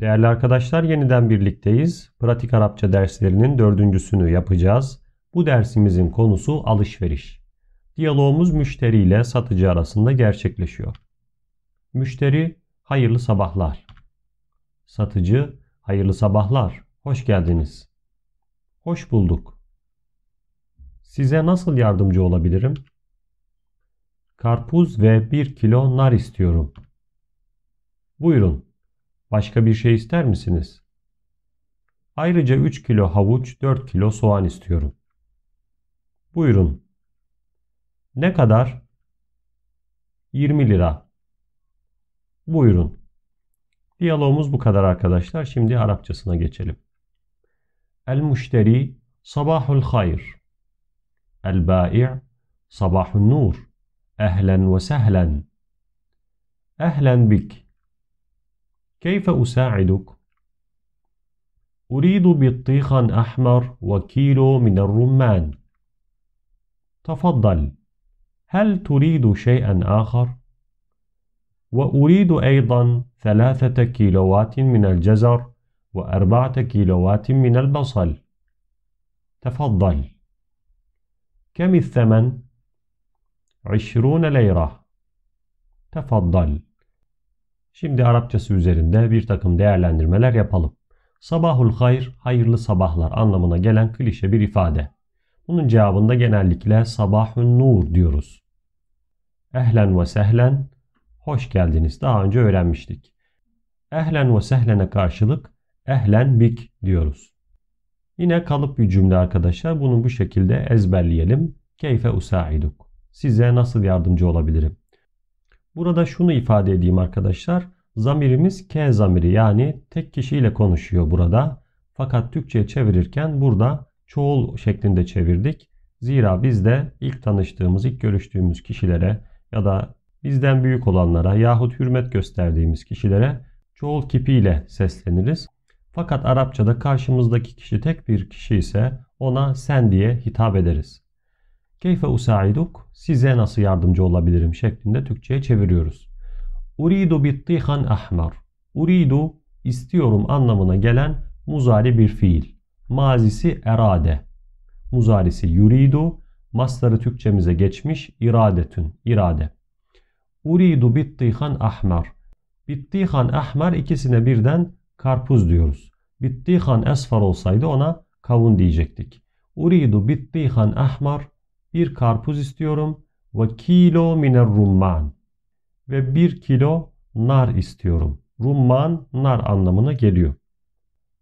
Değerli arkadaşlar yeniden birlikteyiz. Pratik Arapça derslerinin dördüncüsünü yapacağız. Bu dersimizin konusu alışveriş. Diyalogumuz müşteri ile satıcı arasında gerçekleşiyor. Müşteri hayırlı sabahlar. Satıcı hayırlı sabahlar. Hoş geldiniz. Hoş bulduk. Size nasıl yardımcı olabilirim? Karpuz ve bir kilo nar istiyorum. Buyurun. Başka bir şey ister misiniz? Ayrıca 3 kilo havuç, 4 kilo soğan istiyorum. Buyurun. Ne kadar? 20 lira. Buyurun. Diyalogumuz bu kadar arkadaşlar. Şimdi Arapçasına geçelim. El müşteri sabahul hayr. El ba'i' sabahun nur. Ehlen ve sehlen. Ehlen bik. كيف أساعدك؟ أريد بطيخا أحمر وكيلو من الرمان. تفضل. هل تريد شيئا آخر؟ وأريد أيضا ثلاثة كيلوات من الجزر وأربعة كيلوات من البصل. تفضل. كم الثمن؟ عشرون ليرة. تفضل. Şimdi Arapçası üzerinde bir takım değerlendirmeler yapalım. Sabahul hayır, hayırlı sabahlar anlamına gelen klişe bir ifade. Bunun cevabında genellikle sabahun nur diyoruz. Ehlen ve sehlen, hoş geldiniz daha önce öğrenmiştik. Ehlen ve sehlene karşılık ehlen bik diyoruz. Yine kalıp bir cümle arkadaşlar bunu bu şekilde ezberleyelim. Keyfe usaiduk. Size nasıl yardımcı olabilirim? Burada şunu ifade edeyim arkadaşlar. Zamirimiz K zamiri yani tek kişiyle konuşuyor burada. Fakat Türkçe'ye çevirirken burada çoğul şeklinde çevirdik. Zira biz de ilk tanıştığımız, ilk görüştüğümüz kişilere ya da bizden büyük olanlara yahut hürmet gösterdiğimiz kişilere çoğul kipiyle sesleniriz. Fakat Arapçada karşımızdaki kişi tek bir kişi ise ona sen diye hitap ederiz. Keyfe usaiduk size nasıl yardımcı olabilirim şeklinde Türkçe'ye çeviriyoruz. Uridu bittihan ahmar. Uridu istiyorum anlamına gelen muzari bir fiil. Mazisi erade. Muzarisi yuridu. Masları Türkçemize geçmiş iradetün, irade. Uridu bittihan ahmar. Bittihan ahmar ikisine birden karpuz diyoruz. Bittihan esfar olsaydı ona kavun diyecektik. Uridu bittihan ahmar bir karpuz istiyorum ve kilo miner rumman ve bir kilo nar istiyorum. Rumman nar anlamına geliyor.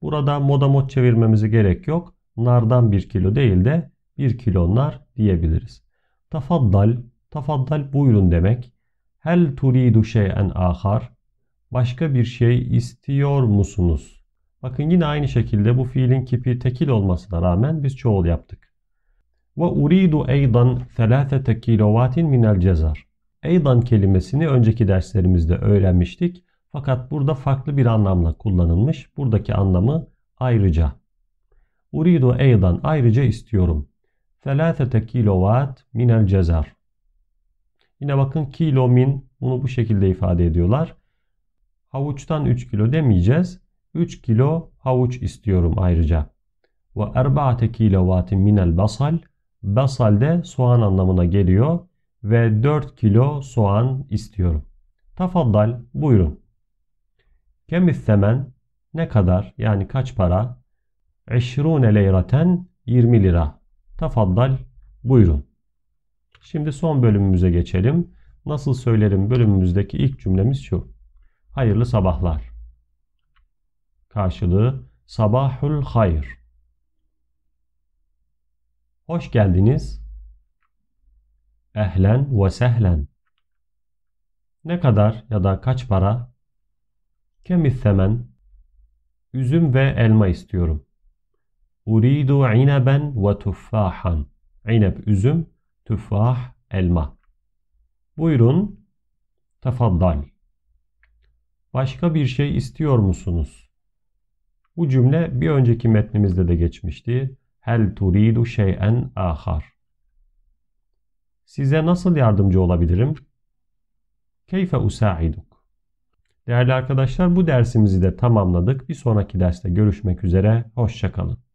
Burada moda mod çevirmemize gerek yok. Nardan bir kilo değil de bir kilo nar diyebiliriz. Tafaddal, tafaddal buyurun demek. Hel turidu şeyen ahar. Başka bir şey istiyor musunuz? Bakın yine aynı şekilde bu fiilin kipi tekil olmasına rağmen biz çoğul yaptık. Ve وأريد أيضا ثلاثة كيلوات من cezar. Eydan kelimesini önceki derslerimizde öğrenmiştik. Fakat burada farklı bir anlamla kullanılmış. Buradaki anlamı ayrıca. Uridu eydan ayrıca istiyorum. 3 kilovat minel cezar. Yine bakın kilo min bunu bu şekilde ifade ediyorlar. Havuçtan 3 kilo demeyeceğiz. 3 kilo havuç istiyorum ayrıca. Ve 4 kilovatin minel basal basalde soğan anlamına geliyor ve 4 kilo soğan istiyorum. Tafaddal buyurun. Kemif semen ne kadar yani kaç para? 20 leyraten 20 lira. Tafaddal buyurun. Şimdi son bölümümüze geçelim. Nasıl söylerim bölümümüzdeki ilk cümlemiz şu. Hayırlı sabahlar. Karşılığı sabahul hayır. Hoş geldiniz. Ehlen ve sehlen. Ne kadar ya da kaç para? Kemiz semen. Üzüm ve elma istiyorum. Uridu ineben ve tuffahan. İnep üzüm, tüffah elma. Buyurun. Tefaddal. Başka bir şey istiyor musunuz? Bu cümle bir önceki metnimizde de geçmişti. Hel turidu şey'en ahar. Size nasıl yardımcı olabilirim? Keyfe usaiduk. Değerli arkadaşlar bu dersimizi de tamamladık. Bir sonraki derste görüşmek üzere. Hoşçakalın.